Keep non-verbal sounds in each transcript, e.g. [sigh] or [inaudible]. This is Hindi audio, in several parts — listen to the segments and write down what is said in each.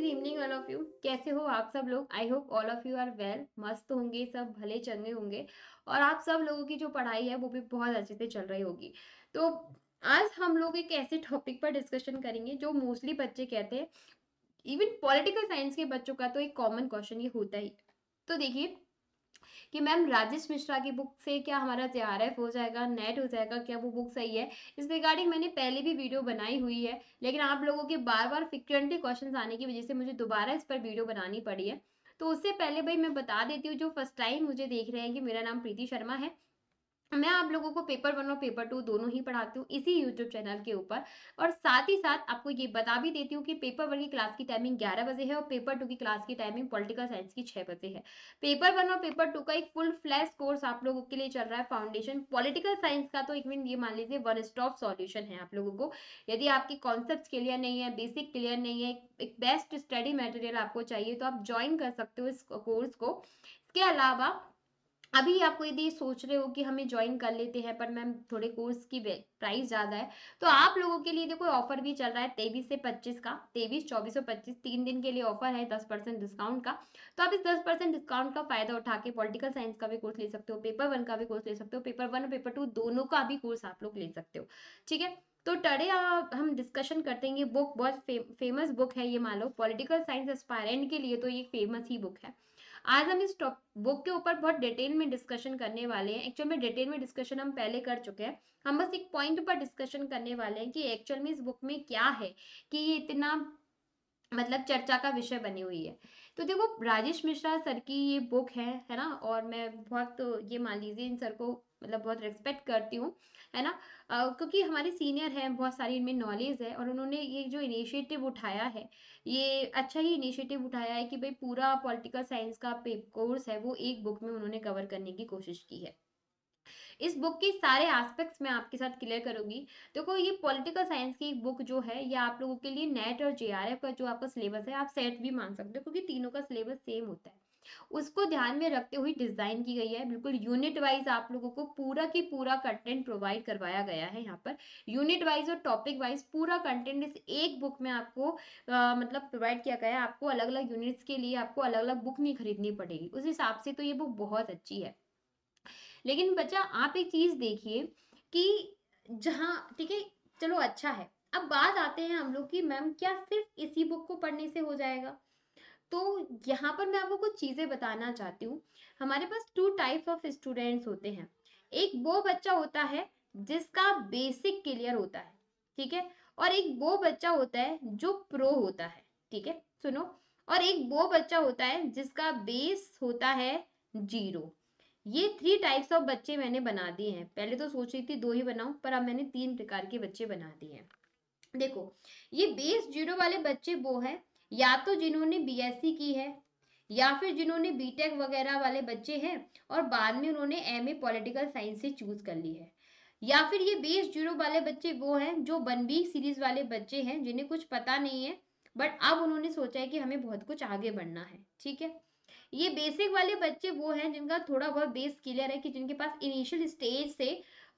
good evening all of you कैसे हो आप सब लोग I hope all of you are well मस्त होंगे सब भले चंगे होंगे और आप सब लोगों की जो पढ़ाई है वो भी बहुत अच्छे से चल रही होगी तो आज हम लोग एक ऐसे टॉपिक पर डिस्कशन करेंगे जो मोस्टली बच्चे कहते हैं इवन पॉलिटिकल साइंस के बच्चों का तो एक कॉमन क्वेश्चन ये होता ही तो देखिए कि मैम राजेश मिश्रा की बुक से क्या हमारा जे आर एफ हो जाएगा नेट हो जाएगा क्या वो बुक सही है इस रिगार्डिंग मैंने पहले भी वीडियो बनाई हुई है लेकिन आप लोगों के बार बार फ्रिक्वेंटली क्वेश्चन आने की वजह से मुझे दोबारा इस पर वीडियो बनानी पड़ी है तो उससे पहले भाई मैं बता देती हूँ जो फर्स्ट टाइम मुझे देख रहे हैं कि मेरा नाम प्रीति शर्मा है मैं आप लोगों को पेपर वन और पेपर टू दोनों ही पढ़ाती हूँ इसी यूट्यूब चैनल के ऊपर और साथ ही साथ आपको ये बता भी देती हूँ कि पेपर वन की क्लास की टाइमिंग ग्यारह बजे है और पेपर टू की क्लास की टाइमिंग पॉलिटिकल साइंस की छः बजे है पेपर वन और पेपर टू का एक फुल फ्लैश कोर्स आप लोगों के लिए चल रहा है फाउंडेशन पॉलिटिकल साइंस का तो एक मिनट ये मान लीजिए वन स्टॉप सॉल्यूशन है आप लोगों को यदि आपके कॉन्सेप्ट क्लियर नहीं है बेसिक क्लियर नहीं है एक बेस्ट स्टडी मटेरियल आपको चाहिए तो आप ज्वाइन कर सकते हो इस कोर्स को इसके अलावा अभी आपको यदि सोच रहे हो कि हमें ज्वाइन कर लेते हैं पर मैम थोड़े कोर्स की प्राइस ज़्यादा है तो आप लोगों के लिए देखो ऑफर भी चल रहा है तेईस से पच्चीस का तेईस चौबीस और पच्चीस तीन दिन के लिए ऑफर है दस परसेंट डिस्काउंट का तो आप इस दस परसेंट डिस्काउंट का फायदा उठा के पॉलिटिकल साइंस का भी कोर्स ले सकते हो पेपर वन का भी कोर्स ले सकते हो पेपर वन और पेपर टू दोनों का भी कोर्स आप लोग ले सकते हो ठीक है तो टडे हम डिस्कशन करते हैं ये बुक बहुत फेमस बुक है ये मान लो पॉलिटिकल साइंस एस्पायरेंट के लिए तो ये फेमस ही बुक है आज हम इस बुक के ऊपर बहुत डिटेल में डिस्कशन करने वाले हैं एक्चुअल में डिटेल में डिस्कशन हम पहले कर चुके हैं हम बस एक पॉइंट पर डिस्कशन करने वाले हैं कि एक्चुअल में इस बुक में क्या है कि ये इतना मतलब चर्चा का विषय बनी हुई है तो देखो राजेश मिश्रा सर की ये बुक है है ना और मैं बहुत तो ये मान लीजिए इन सर को मतलब बहुत रिस्पेक्ट करती हूँ है ना आ, क्योंकि हमारे सीनियर हैं बहुत सारी इनमें नॉलेज है और उन्होंने ये जो इनिशिएटिव उठाया है ये अच्छा ही इनिशिएटिव उठाया है कि भाई पूरा पॉलिटिकल साइंस का कोर्स है वो एक बुक में उन्होंने कवर करने की कोशिश की है इस बुक के सारे एस्पेक्ट्स मैं आपके साथ क्लियर करूंगी देखो तो ये पॉलिटिकल साइंस की बुक जो है ये आप लोगों के लिए नेट और जेआरएफ का जो आपका सिलेबस है आप सेट भी मान सकते हो क्योंकि तीनों का सिलेबस सेम होता है उसको ध्यान में रखते हुए डिज़ाइन की गई है बिल्कुल यूनिट वाइज आप लोगों को पूरा की पूरा कंटेंट प्रोवाइड करवाया गया है यहाँ पर यूनिट वाइज और टॉपिक वाइज पूरा कंटेंट इस एक बुक में आपको आ, मतलब प्रोवाइड किया गया है आपको अलग अलग यूनिट्स के लिए आपको अलग अलग बुक नहीं खरीदनी पड़ेगी उस हिसाब से तो ये बुक बहुत अच्छी है लेकिन बच्चा आप एक चीज़ देखिए कि जहाँ ठीक है चलो अच्छा है अब बात आते हैं हम लोग की मैम क्या सिर्फ इसी बुक को पढ़ने से हो जाएगा तो यहाँ पर मैं आपको कुछ चीज़ें बताना चाहती हूँ हमारे पास टू टाइप ऑफ स्टूडेंट्स होते हैं एक वो बच्चा होता है जिसका बेसिक क्लियर होता है ठीक है और एक वो बच्चा होता है जो प्रो होता है ठीक है सुनो और एक वो बच्चा होता है जिसका बेस होता है जीरो ये थ्री टाइप्स ऑफ बच्चे मैंने बना दिए हैं पहले तो सोच रही थी दो ही बनाऊं पर अब मैंने तीन प्रकार के बच्चे बना दिए हैं देखो ये बेस जीरो वाले बच्चे वो है या तो जिन्होंने बीएससी की है या फिर जिन्होंने बीटेक वगैरह वाले बच्चे हैं और बाद में उन्होंने एमए पॉलिटिकल साइंस से चूज कर ली है या फिर ये बेस जीरो वाले बच्चे वो हैं जो बी सीरीज वाले बच्चे हैं जिन्हें कुछ पता नहीं है बट अब उन्होंने सोचा है कि हमें बहुत कुछ आगे बढ़ना है ठीक है ये बेसिक वाले बच्चे वो हैं जिनका थोड़ा बहुत बेस क्लियर है कि जिनके पास इनिशियल स्टेज से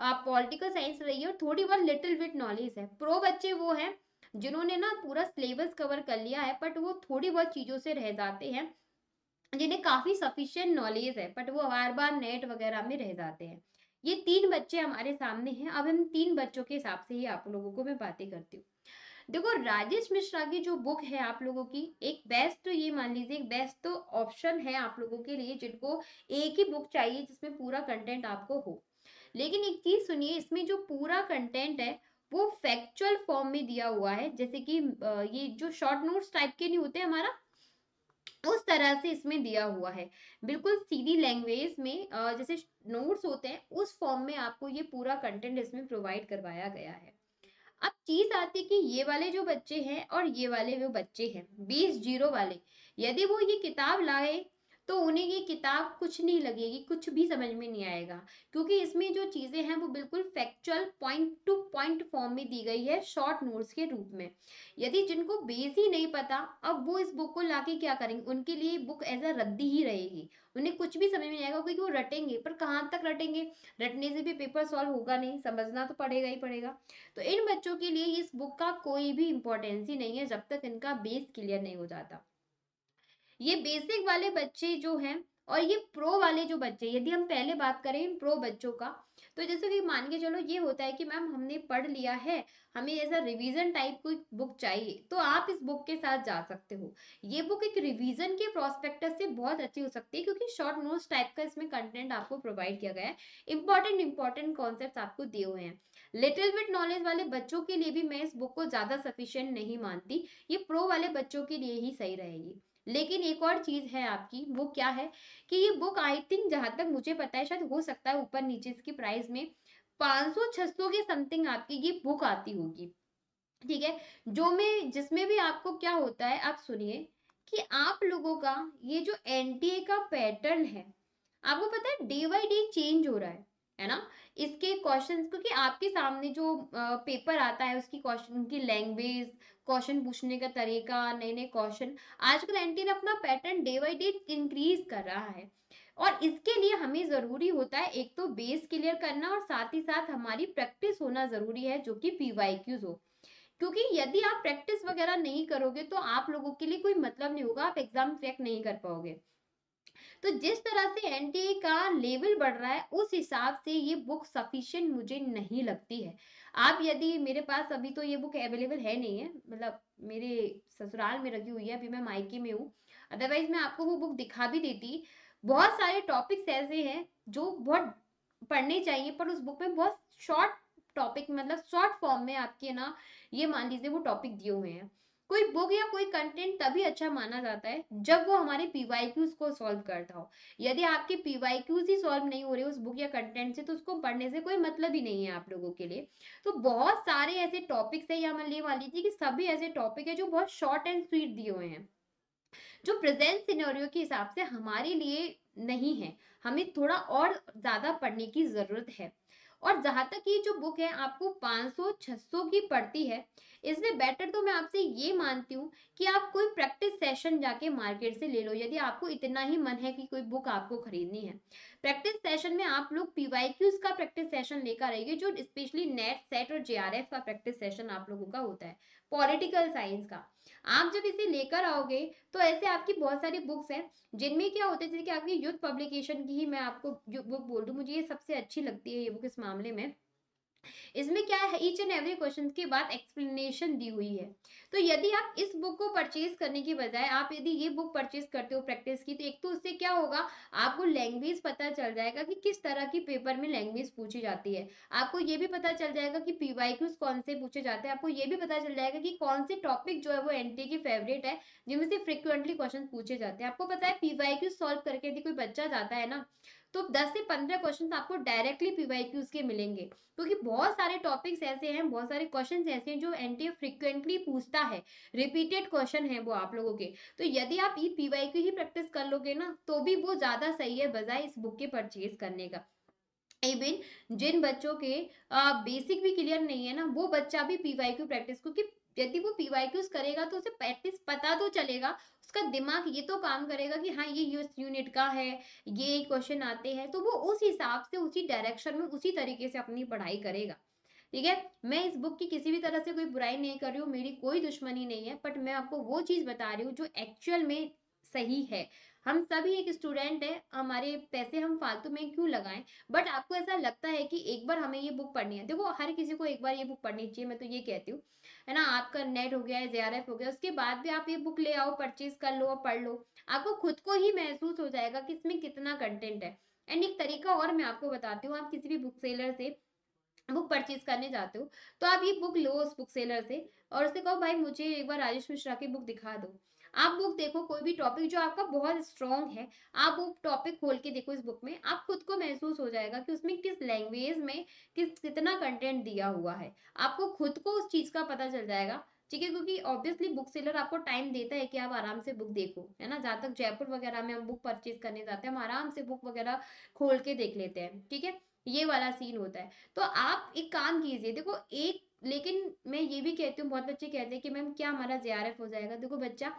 पॉलिटिकल साइंस रही है और थोड़ी बहुत लिटिल विट नॉलेज है प्रो बच्चे वो हैं जिन्होंने ना पूरा सिलेबस कवर कर लिया है बट वो थोड़ी बहुत चीज़ों से रह जाते हैं जिन्हें काफ़ी सफिशियंट नॉलेज है बट वो बार बार नेट वगैरह में रह जाते हैं ये तीन बच्चे हमारे सामने हैं अब हम तीन बच्चों के हिसाब से ही आप लोगों को मैं बातें करती हूँ देखो राजेश मिश्रा की जो बुक है आप लोगों की एक बेस्ट तो ये मान लीजिए एक बेस्ट तो ऑप्शन है आप लोगों के लिए जिनको एक ही बुक चाहिए जिसमें पूरा कंटेंट आपको हो लेकिन एक चीज सुनिए इसमें जो पूरा कंटेंट है वो फैक्चुअल फॉर्म में दिया हुआ है जैसे कि ये जो शॉर्ट नोट्स टाइप के नहीं होते हमारा उस तरह से इसमें दिया हुआ है बिल्कुल सीधी लैंग्वेज में जैसे नोट्स होते हैं उस फॉर्म में आपको ये पूरा कंटेंट इसमें प्रोवाइड करवाया गया है अब चीज आती है कि ये वाले जो बच्चे हैं और ये वाले वो बच्चे हैं बीस जीरो वाले यदि वो ये किताब लाए तो उन्हें ये किताब कुछ नहीं लगेगी कुछ भी समझ में नहीं आएगा क्योंकि इसमें जो चीज़ें हैं वो बिल्कुल factual point to point form में दी गई है शॉर्ट नोट्स के रूप में यदि जिनको बेस ही नहीं पता अब वो इस बुक को लाके क्या करेंगे उनके लिए बुक एज अ रद्दी ही रहेगी उन्हें कुछ भी समझ में नहीं आएगा क्योंकि वो रटेंगे पर कहाँ तक रटेंगे रटने से भी पेपर सॉल्व होगा नहीं समझना तो पड़ेगा ही पड़ेगा तो इन बच्चों के लिए इस बुक का कोई भी इम्पोर्टेंस ही नहीं है जब तक इनका बेस क्लियर नहीं हो जाता ये बेसिक वाले बच्चे जो हैं और ये प्रो वाले जो बच्चे यदि हम पहले बात करें इन प्रो बच्चों का तो जैसे कि मान के चलो ये होता है कि मैम हमने पढ़ लिया है हमें ऐसा रिवीजन टाइप कोई बुक चाहिए तो आप इस बुक के साथ जा सकते हो ये बुक एक रिवीजन के प्रोस्पेक्टस से बहुत अच्छी हो सकती है क्योंकि शॉर्ट नोट्स टाइप का इसमें कंटेंट आपको प्रोवाइड किया गया है इंपॉर्टेंट इंपॉर्टेंट कॉन्सेप्ट आपको दिए हुए हैं लिटिल विट नॉलेज वाले बच्चों के लिए भी मैं इस बुक को ज़्यादा सफिशियंट नहीं मानती ये प्रो वाले बच्चों के लिए ही सही रहेगी लेकिन एक और चीज़ है आपकी वो क्या है कि ये बुक आई थिंक जहां तक मुझे पता है शायद हो सकता है ऊपर नीचे इसकी प्राइस में 500-600 के समथिंग आपकी ये बुक आती होगी ठीक है जो में जिसमें भी आपको क्या होता है आप सुनिए कि आप लोगों का ये जो एनटीए का पैटर्न है आपको पता है डे बाई डे चेंज हो रहा है है ना इसके क्वेश्चंस क्योंकि आपके सामने जो पेपर आता है उसकी क्वेश्चन की लैंग्वेज क्वेश्चन पूछने का तरीका नए नए क्वेश्चन आजकल एनटीए अपना pattern day by day increase कर रहा है और इसके लिए हमें जरूरी होता है एक तो बेस क्लियर करना और साथ ही साथ हमारी प्रैक्टिस होना जरूरी है जो कि पीवाईक्यूज हो क्योंकि यदि आप प्रैक्टिस वगैरह नहीं करोगे तो आप लोगों के लिए कोई मतलब नहीं होगा आप एग्जाम क्रैक नहीं कर पाओगे तो जिस तरह से एनटीए का लेवल बढ़ रहा है उस हिसाब से ये बुक सफिशियंट मुझे नहीं लगती है आप यदि मेरे पास अभी तो ये बुक अवेलेबल है नहीं है मतलब मेरे ससुराल में रखी हुई है अभी मैं मायके में हूँ अदरवाइज मैं आपको वो बुक दिखा भी देती बहुत सारे टॉपिक्स ऐसे हैं जो बहुत पढ़ने चाहिए पर उस बुक में बहुत शॉर्ट टॉपिक मतलब शॉर्ट फॉर्म में आपके ना ये मान लीजिए वो टॉपिक दिए हुए हैं कोई बुक या कोई कंटेंट तभी अच्छा माना जाता है जब वो हमारे पीवाईक्यूज को सॉल्व करता हो यदि आपके पीवाईक्यूज ही सॉल्व नहीं हो रहे उस बुक या कंटेंट से तो उसको पढ़ने से कोई मतलब ही नहीं है आप लोगों के लिए तो बहुत सारे ऐसे टॉपिक्स है या वाली थी कि सभी ऐसे टॉपिक है जो बहुत शॉर्ट एंड स्वीट दिए हुए हैं जो प्रेजेंट सिनेरियो के हिसाब से हमारे लिए नहीं है हमें थोड़ा और ज्यादा पढ़ने की जरूरत है और जहां तक ये जो बुक है आपको 500-600 की पड़ती है इससे बेटर तो मैं आपसे ये मानती हूँ कि आप कोई प्रैक्टिस सेशन जाके मार्केट से ले लो यदि आपको इतना ही मन है कि कोई बुक आपको खरीदनी है प्रैक्टिस सेशन में आप लोग पीवाईक्यूज का प्रैक्टिस सेशन लेकर आइए जो स्पेशली नेट सेट और जेआरएफ का प्रैक्टिस सेशन आप लोगों का होता है पॉलिटिकल साइंस का आप जब इसे लेकर आओगे तो ऐसे आपकी बहुत सारी बुक्स हैं जिनमें क्या होता है जैसे कि आपकी यूथ पब्लिकेशन की ही मैं आपको बुक बोल दू मुझे ये सबसे अच्छी लगती है ये बुक मामले मामले में इसमें क्या है ईच एंड एवरी क्वेश्चन के बाद एक्सप्लेनेशन दी हुई है तो यदि आप इस बुक को परचेज करने की बजाय आप यदि ये बुक परचेज करते हो प्रैक्टिस की तो एक तो उससे क्या होगा आपको लैंग्वेज पता चल जाएगा कि किस तरह की पेपर में लैंग्वेज पूछी जाती है आपको ये भी पता चल जाएगा कि पी कौन से पूछे जाते हैं आपको ये भी पता चल जाएगा कि कौन से टॉपिक जो है वो एन के फेवरेट है जिनमें से फ्रिक्वेंटली क्वेश्चन पूछे जाते हैं आपको पता है पी सॉल्व करके यदि कोई बच्चा जाता है ना तो 10 से 15 क्वेश्चन तो आपको डायरेक्टली पीवाईक्यूज के मिलेंगे क्योंकि तो बहुत सारे टॉपिक्स ऐसे हैं बहुत सारे क्वेश्चंस ऐसे हैं जो एनटीए फ्रीक्वेंटली पूछता है रिपीटेड क्वेश्चन है वो आप लोगों के तो यदि आप ये पीवाईक्यू ही प्रैक्टिस कर लोगे ना तो भी वो ज़्यादा सही है बजाय इस बुक के परचेज करने का इवन जिन बच्चों के बेसिक भी क्लियर नहीं है ना वो बच्चा भी पीवाईक्यू प्रैक्टिस क्योंकि यदि वो पी क्यूज करेगा तो उसे पैंतीस पता तो चलेगा उसका दिमाग ये तो काम करेगा कि हाँ ये यूएस यूनिट का है ये क्वेश्चन आते हैं तो वो उस हिसाब से उसी डायरेक्शन में उसी तरीके से अपनी पढ़ाई करेगा ठीक है मैं इस बुक की किसी भी तरह से कोई बुराई नहीं कर रही हूँ मेरी कोई दुश्मनी नहीं है बट मैं आपको वो चीज़ बता रही हूँ जो एक्चुअल में सही है हम सभी एक स्टूडेंट है हमारे पैसे हम फालतू में क्यों लगाएं बट आपको ऐसा लगता है कि एक बार हमें ये बुक पढ़नी है देखो हर किसी को एक बार ये बुक पढ़नी चाहिए मैं तो ये कहती हूँ है ना आपका नेट हो गया है जे हो गया उसके बाद भी आप ये बुक ले आओ परचेज कर लो और पढ़ लो आपको खुद को ही महसूस हो जाएगा कि इसमें कितना कंटेंट है एंड एक तरीका और मैं आपको बताती हूँ आप किसी भी बुक सेलर से बुक परचेज करने जाते हो तो आप ये बुक लो उस बुक सेलर से और उससे कहो भाई मुझे एक बार राजेश मिश्रा की बुक दिखा दो आप बुक देखो कोई भी टॉपिक जो आपका बहुत स्ट्रॉन्ग है आप वो टॉपिक खोल के देखो इस बुक में आप खुद को महसूस हो जाएगा कि उसमें किस लैंग्वेज में किस कितना कंटेंट दिया हुआ है आपको खुद को उस चीज़ का पता चल जाएगा ठीक है क्योंकि ऑब्वियसली बुक सेलर आपको टाइम देता है कि आप आराम से बुक देखो है ना जहाँ तक जयपुर वगैरह में हम बुक परचेज करने जाते हैं हम आराम से बुक वगैरह खोल के देख लेते हैं ठीक है ये वाला सीन होता है तो आप एक काम कीजिए देखो एक लेकिन मैं ये भी कहती हूँ बहुत बच्चे कहते हैं कि मैम क्या हमारा जे हो जाएगा देखो बच्चा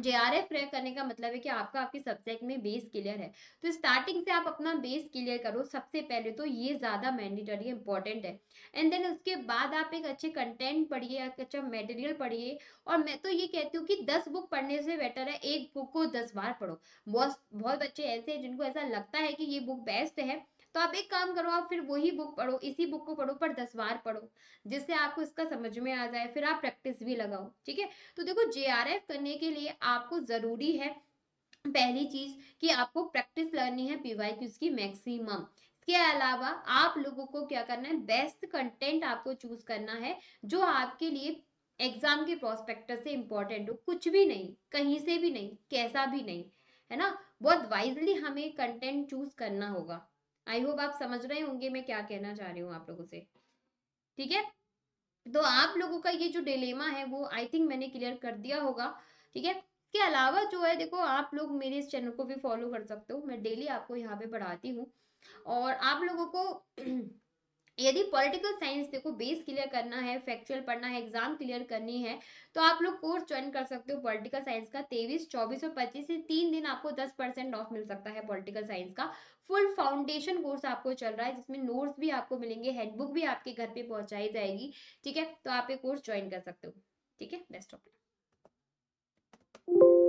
जे आर एफ करने का मतलब है कि आपका आपके सब्जेक्ट में बेस क्लियर है तो स्टार्टिंग से आप अपना बेस क्लियर करो सबसे पहले तो ये ज़्यादा मैंडेटरी इंपॉर्टेंट है एंड देन उसके बाद आप एक अच्छे कंटेंट पढ़िए एक अच्छा मटेरियल पढ़िए और मैं तो ये कहती हूँ कि दस बुक पढ़ने से बेटर है एक बुक को दस बार पढ़ो बहुत बहुत बच्चे ऐसे हैं जिनको ऐसा लगता है कि ये बुक बेस्ट है तो आप एक काम करो आप फिर वही बुक पढ़ो इसी बुक को पढ़ो पर दस बार पढ़ो जिससे आपको इसका समझ में आ जाए फिर आप प्रैक्टिस भी लगाओ ठीक है तो देखो जे करने के लिए आपको ज़रूरी है पहली चीज़ कि आपको प्रैक्टिस लर्निंग है पीवाई वाई की मैक्सिमम इसके अलावा आप लोगों को क्या करना है बेस्ट कंटेंट आपको चूज करना है जो आपके लिए एग्जाम के प्रोस्पेक्टस से इम्पोर्टेंट हो कुछ भी नहीं कहीं से भी नहीं कैसा भी नहीं है ना बहुत वाइजली हमें कंटेंट चूज करना होगा आई होप आप समझ रहे होंगे मैं क्या कहना चाह रही हूँ आप लोगों से ठीक है तो आप लोगों का ये जो डिलेमा है वो आई थिंक मैंने क्लियर कर दिया होगा ठीक है के अलावा जो है देखो आप लोग मेरे इस चैनल को भी फॉलो कर सकते हो मैं डेली आपको यहाँ पे पढ़ाती हूँ और आप लोगों को [clears throat] यदि पॉलिटिकल साइंस देखो बेस क्लियर करना है फैक्चुअल पढ़ना है एग्जाम क्लियर करनी है तो आप लोग कोर्स ज्वाइन कर सकते हो पॉलिटिकल साइंस का तेईस चौबीस और पच्चीस से तीन दिन आपको दस परसेंट ऑफ मिल सकता है पॉलिटिकल साइंस का फुल फाउंडेशन कोर्स आपको चल रहा है जिसमें नोट्स भी आपको मिलेंगे हैंडबुक भी आपके घर पे पहुंचाई जाएगी ठीक है तो आप ये कोर्स ज्वाइन कर सकते हो ठीक है बेस्ट ऑफ